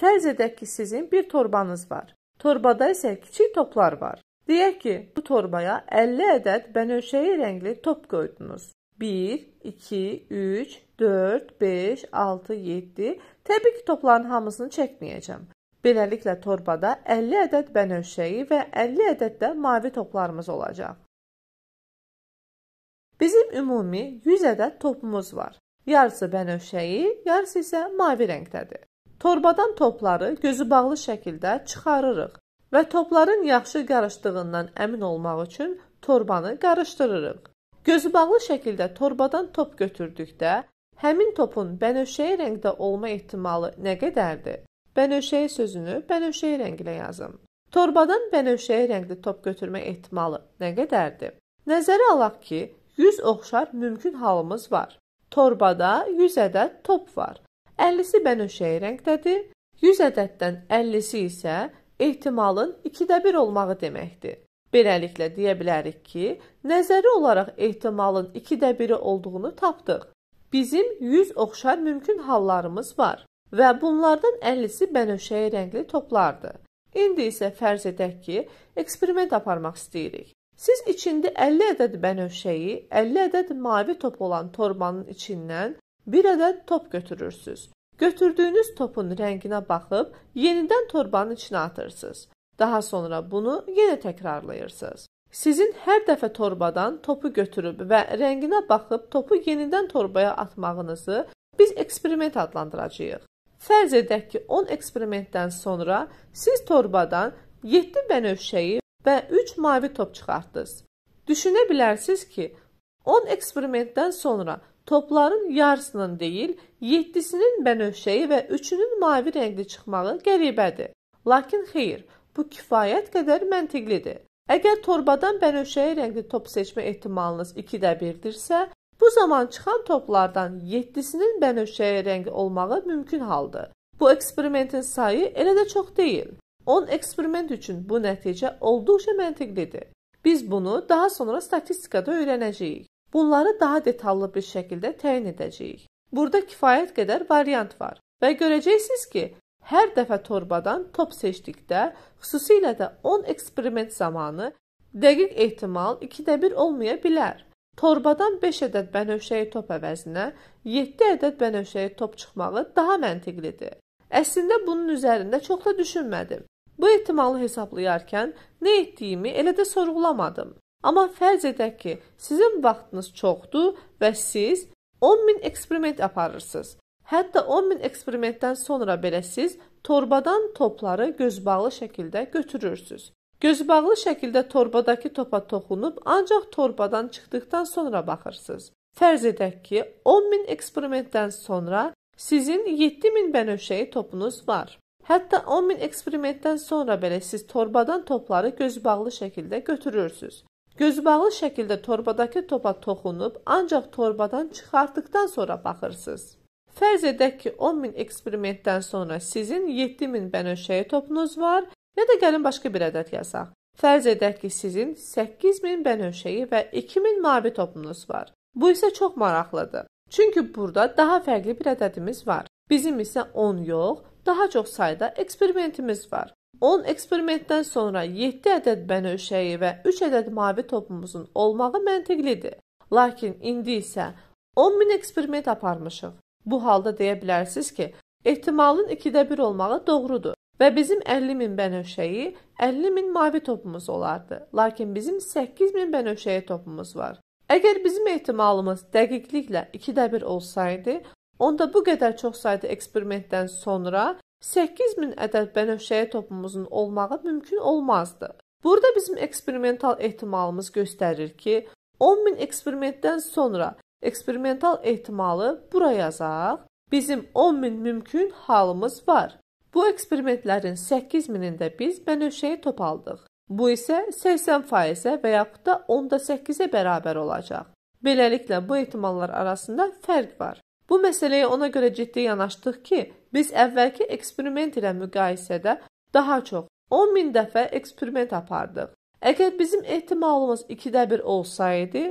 Fərz edək ki, sizin bir torbanız var. Torbada isə kiçik toplar var. Deyək ki, bu torbaya 50 ədəd bənövşəyi rəngli top qoydunuz. 1, 2, 3, 4, 5, 6, 7. Təbii ki, topların hamısını çəkməyəcəm. Beləliklə torbada 50 ədəd bənövşəyi və 50 ədəd də mavi toplarımız olacaq. Bizim ümumi 100 ədəd topumuz var. Yarısı bənövşəyi, yarısı isə mavi rəngdədir. Torbadan topları gözü bağlı şəkildə çıxarırıq və topların yaxşı qarışdığından əmin olmaq üçün torbanı qarışdırırıq. Gözü bağlı şəkildə torbadan top götürdükdə həmin topun bənövşəyi rəngdə olma ehtimalı nə qədərdir? Bənövşəyi sözünü bənövşəyi rənglə yazın. Torbadan bənövşəyi rəngli top götürmə ehtimalı nə qədərdir? Nəzərə alaq ki, 100 oxşar mümkün halımız var. Torbada 100 ədəd top var 50-si bənövşəyi rəngdədir. 100 ədəddən 50-si isə ehtimalın 2də 1 olmağı deməkdir. Beləliklə deyə bilərik ki, nəzəri olaraq ehtimalın 2də 1-i olduğunu tapdıq. Bizim 100 oxşar mümkün hallarımız var və bunlardan 50-si bənövşəyi rəngli toplardır. İndi isə fərz edək ki, eksperiment aparmaq istəyirik. Siz içində 50 ədəd bənövşəyi, 50 ədəd mavi top olan torbanın içindən Bir ədəd top götürürsüz. Götürdüyünüz topun rənginə baxıb yenidən torbanın içinə atırsınız. Daha sonra bunu yenə təkrarlayırsınız. Sizin hər dəfə torbadan topu götürüb və rənginə baxıb topu yenidən torbaya atmağınızı biz eksperiment adlandıracağıq. Fərz edək ki, 10 eksperimentdən sonra siz torbadan 7 bənövşəyi və 3 mavi top çıxartdınız. Düşünə bilərsiniz ki, 10 eksperimentdən sonra Topların yarısının deyil, 7-sinin bənövşəyi və 3-ünün mavi rəngli çıxmağı qəribədir. Lakin xeyr, bu kifayət qədər məntiqlidir. Əgər torbadan bənövşəyi rəngli top seçmə ehtimalınız 2-də 1-dirsə, bu zaman çıxan toplardan 7-sinin bənövşəyi rəngli olmağı mümkün haldır. Bu eksperimentin sayı elə də çox deyil. 10 eksperiment üçün bu nəticə olduqca məntiqlidir. Biz bunu daha sonra statistikada öyrənəcəyik. Bunları daha detallı bir şəkildə təyin edəcəyik. Burada kifayət qədər variant var və görəcəksiniz ki, hər dəfə torbadan top seçdikdə, xüsusilə də 10 eksperiment zamanı dəqiq ehtimal 2də 1 olmaya bilər. Torbadan 5 ədəd bənövşəyi top əvəzinə 7 ədəd bənövşəyi top çıxmağı daha məntiqlidir. Əslində bunun üzərində çox da düşünmədim. Bu ehtimalı hesablayarkən nə etdiyimi elə də sorğulamadım. Amma fərz edək ki, sizin vaxtınız çoxdur və siz 10 min eksperiment aparırsınız. Hətta 10 min eksperimentdən sonra belə siz torbadan topları gözbağlı şəkildə götürürsüz. Gözbağlı şəkildə torbadakı topa toxunub ancaq torbadan çıxdıqdan sonra baxırsınız. Fərz edək ki, 10 min eksperimentdən sonra sizin 7 min bənövşəyi topunuz var. Hətta 10 min eksperimentdən sonra belə siz torbadan topları gözbağlı şəkildə götürürsüz. Gözübağlı şəkildə torbadakı topa toxunub, ancaq torbadan çıxartdıqdan sonra baxırsınız. Fərz edək ki, 10 min eksperimentdən sonra sizin 7 min bənövşəyi topunuz var, ya da gəlin başqa bir ədəd yazaq. Fərz edək ki, sizin 8 min bənövşəyi və 2 min mavi topunuz var. Bu isə çox maraqlıdır. Çünki burada daha fərqli bir ədədimiz var. Bizim isə 10 yox, daha çox sayda eksperimentimiz var. 10 eksperimentdən sonra 7 ədəd bənövşəyi və 3 ədəd mavi topumuzun olmağı məntiqlidir. Lakin indi isə 10 min eksperiment aparmışıq. Bu halda deyə bilərsiniz ki, ehtimalın 2-də 1 olmağı doğrudur və bizim 50 min bənövşəyi 50 min mavi topumuz olardı. Lakin bizim 8 min bənövşəyi topumuz var. Əgər bizim ehtimalımız dəqiqliklə 2-də 1 olsaydı, onda bu qədər çox sayda eksperimentdən sonra 8000 ədəd bənövşəyi topumuzun olmağı mümkün olmazdı. Burada bizim eksperimental ehtimalımız göstərir ki, 10000 eksperimentdən sonra eksperimental ehtimalı bura yazaq. Bizim 10000 mümkün halımız var. Bu eksperimentlərin 8000-də biz bənövşəyi top aldıq. Bu isə 80%-ə və yaxud da 10-8-ə bərabər olacaq. Beləliklə bu ehtimallar arasında fərq var. Bu məsələyə ona görə ciddi yanaşdıq ki, biz əvvəlki eksperiment ilə müqayisədə daha çox 10 min dəfə eksperiment apardıq. Əgər bizim ehtimalımız 2-də 1 olsaydı,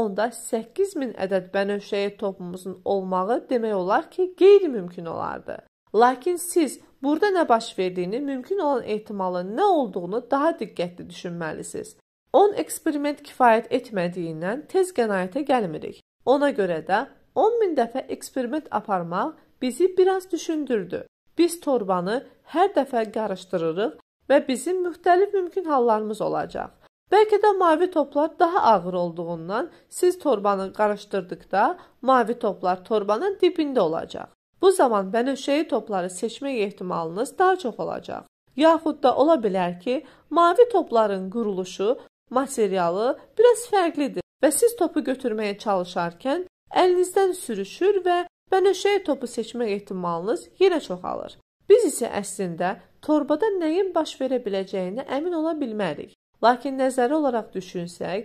onda 8 min ədəd bənövşəyə topumuzun olmağı demək olar ki, qeyri-mümkün olardı. Lakin siz burada nə baş verdiyini, mümkün olan ehtimalın nə olduğunu daha diqqətli düşünməlisiniz. 10 eksperiment kifayət etmədiyindən tez qənaətə gəlmirik. Ona görə də 10 min dəfə eksperiment aparmaq bizi biraz düşündürdü. Biz torbanı hər dəfə qarışdırırıq və bizim müxtəlif mümkün hallarımız olacaq. Bəlkə də mavi toplar daha ağır olduğundan siz torbanı qarışdırdıqda mavi toplar torbanın dibində olacaq. Bu zaman bənövşəyi topları seçmək ehtimalınız daha çox olacaq. Yaxud da ola bilər ki, mavi topların quruluşu, materialı biraz fərqlidir və siz topu götürməyə çalışarkən əlinizdən sürüşür və bənövşəyə topu seçmək ehtimalınız yenə çoxalır. Biz isə əslində torbada nəyin baş verə biləcəyinə əmin ola bilmərik. Lakin nəzəri olaraq düşünsək,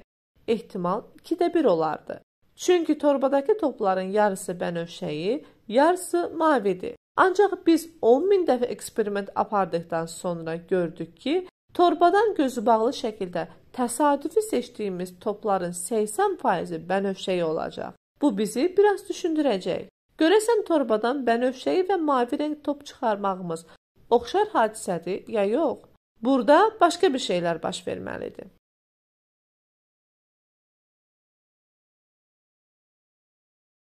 ehtimal 2də 1 olardı. Çünki torbadakı topların yarısı bənövşəyi, yarısı mavidir. Ancaq biz 10 min dəfə eksperiment apardıqdan sonra gördük ki, torbadan gözü bağlı şəkildə təsadüfi seçdiyimiz topların 80 faizi bənövşəyi olacaq. Bu bizi biraz düşündürəcək. Görəsən torbadan bənövşəyi və mavi rəng top çıxarmağımız oxşar hadisədir ya yox? Burada başqa bir şeylər baş verməlidir.